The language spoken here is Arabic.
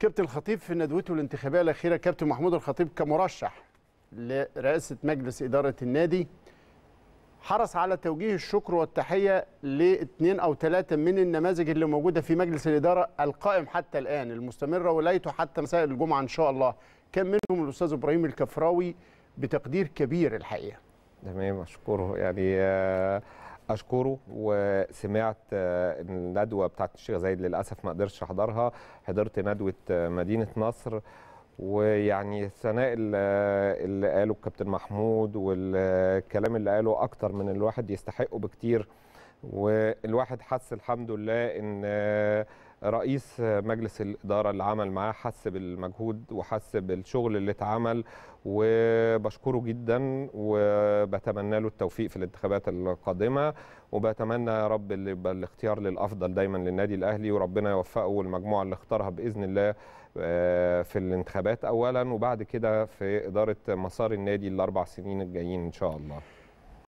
كابتن الخطيب في ندوته الانتخابيه الاخيره كابتن محمود الخطيب كمرشح لرئاسه مجلس اداره النادي حرص على توجيه الشكر والتحيه لاثنين او ثلاثه من النماذج اللي موجوده في مجلس الاداره القائم حتى الان المستمره ولايته حتى مساء الجمعه ان شاء الله كان منهم الاستاذ ابراهيم الكفراوي بتقدير كبير الحقيقه. تمام اشكره يعني آه، اشكره وسمعت آه، الندوه بتاعت الشيخ زايد للاسف ما قدرتش احضرها حضرت ندوه آه، مدينه نصر ويعني الثناء آه، اللي قاله الكابتن محمود والكلام اللي قاله اكتر من الواحد يستحقه بكتير والواحد حس الحمد لله ان رئيس مجلس الإدارة اللي عمل معاه حس بالمجهود وحس بالشغل اللي اتعمل وبشكره جدا وبتمنى له التوفيق في الانتخابات القادمة وبتمنى يا رب اللي يبقى الاختيار للأفضل دايما للنادي الأهلي وربنا يوفقه والمجموعة اللي اختارها بإذن الله آه، في الانتخابات أولا وبعد كده في إدارة مسار النادي الأربع سنين الجايين إن شاء الله